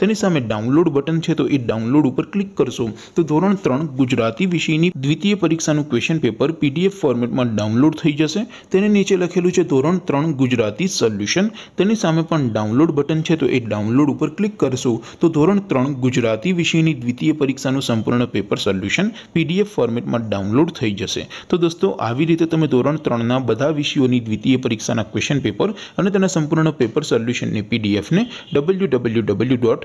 તેની સામે download button છે તો એ ડાઉનલોડ ઉપર ક્લિક કરશો તો ધોરણ ત્રણ ગુજરાતી વિષયની દ્વિતીય પરીક્ષાનું ક્વેશ્ચન પેપર પીડીએફ ફોર્મેટમાં ડાઉનલોડ થઈ જશે તેની નીચે લખેલું છે ધોરણ ત્રણ ગુજરાતી સોલ્યુશન તેની સામે પણ ડાઉનલોડ બટન છે તો એ ડાઉનલોડ ઉપર ક્લિક કરશો તો ધોરણ ત્રણ ગુજરાતી વિષયની દ્વિતીય પરીક્ષાનું સંપૂર્ણ પેપર સોલ્યુશન પીડીએફ ફોર્મેટમાં ડાઉનલોડ થઈ જશે તો દોસ્તો આવી રીતે તમે ધોરણ ત્રણના બધા વિષયોની દ્વિતીય પરીક્ષાના ક્વેશ્ચન પેપર અને તેના સંપૂર્ણ પેપર સોલ્યુશનની પીડીએફને ડબલ્યુ ડબલ્યુ ડબલ્યુ ડોટ